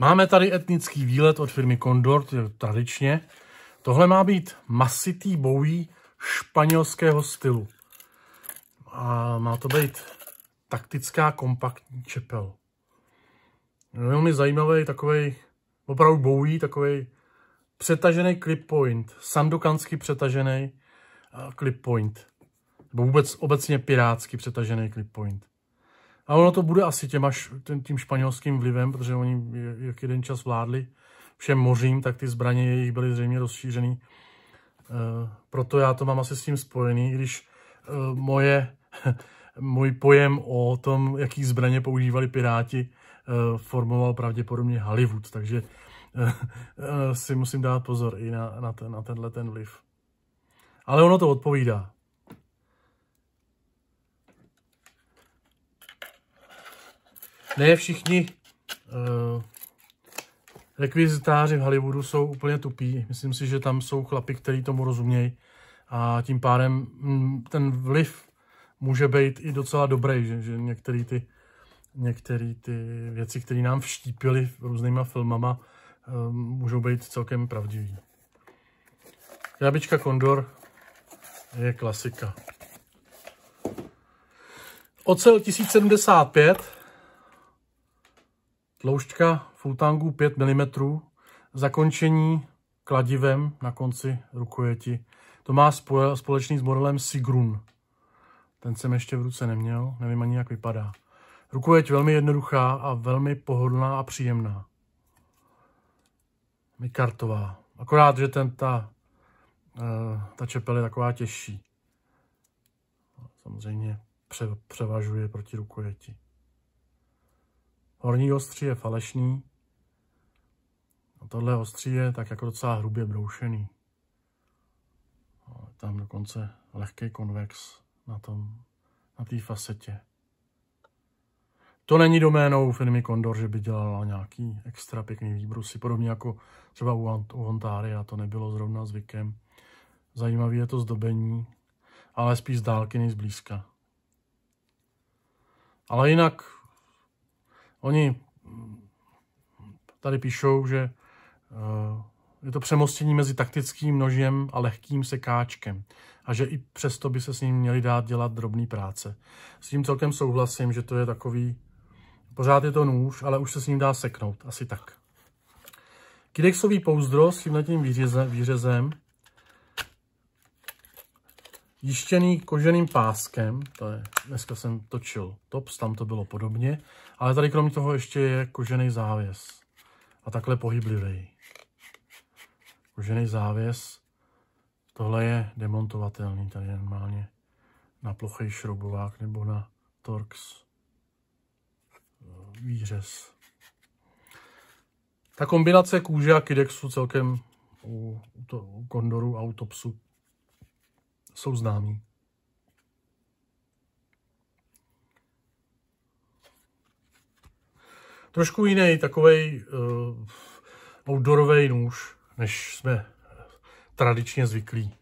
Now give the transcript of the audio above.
Máme tady etnický výlet od firmy Condor, tradičně. Tohle má být masitý boují španělského stylu. A má to být taktická kompaktní čepel. No, velmi zajímavý takový opravdu boují takový přetažený clip point, sandokansky přetažený eh, clip point, nebo vůbec obecně pirátsky přetažený clip point. A ono to bude asi těma, tím španělským vlivem, protože oni jak jeden čas vládli všem mořím, tak ty zbraně jejich byly zřejmě rozšířený. Eh, proto já to mám asi s tím spojený, když eh, moje, můj pojem o tom, jaký zbraně používali piráti, eh, formoval pravděpodobně Hollywood, takže si musím dát pozor i na, na, ten, na tenhle ten vliv. Ale ono to odpovídá. ne všichni uh, rekvizitáři v Hollywoodu jsou úplně tupí. Myslím si, že tam jsou chlapi, kteří tomu rozumějí a tím pádem mm, ten vliv může být i docela dobrý, že, že některé ty, některý ty věci, které nám vštípily různýma filmama, uh, můžou být celkem pravdivý. Krabička Kondor je klasika. Ocel 1075 Tloušťka futangu 5 mm, zakončení kladivem na konci rukojeti. To má společný s modelem Sigrun. Ten jsem ještě v ruce neměl, nevím ani jak vypadá. Rukojeť velmi jednoduchá a velmi pohodlná a příjemná. Mikartová. Akorát, že ten, ta, eh, ta čepel je taková těžší. Samozřejmě převažuje proti rukojeti. Horní ostří je falešný a tohle ostří je tak jako docela hrubě broušený. Tam dokonce lehký konvex na tom, na té facetě. To není doménou firmy Condor, že by dělala nějaký extra pěkný výbrusy, podobně jako třeba u, u Ontária, to nebylo zrovna zvykem. Zajímavé je to zdobení, ale spíš z dálky než z blízka. Ale jinak Oni mm, tady píšou, že eh, je to přemostění mezi taktickým nožem a lehkým sekáčkem a že i přesto by se s ním měli dát dělat drobný práce. S tím celkem souhlasím, že to je takový, pořád je to nůž, ale už se s ním dá seknout, asi tak. Kidexový pouzdro s tímhletím výřezem jištěný koženým páskem, to je, dneska jsem točil tops, tam to bylo podobně, ale tady kromě toho ještě je kožený závěs a takhle pohyblivý. Kožený závěs, tohle je demontovatelný, tady je normálně na plochý šroubovák nebo na Torx eh, výřez. Ta kombinace kůže a kidexu celkem u, to, u kondoru autopsu jsou známí. Trošku jiný, takový uh, eh, outdoorový nůž, než jsme tradičně zvyklí.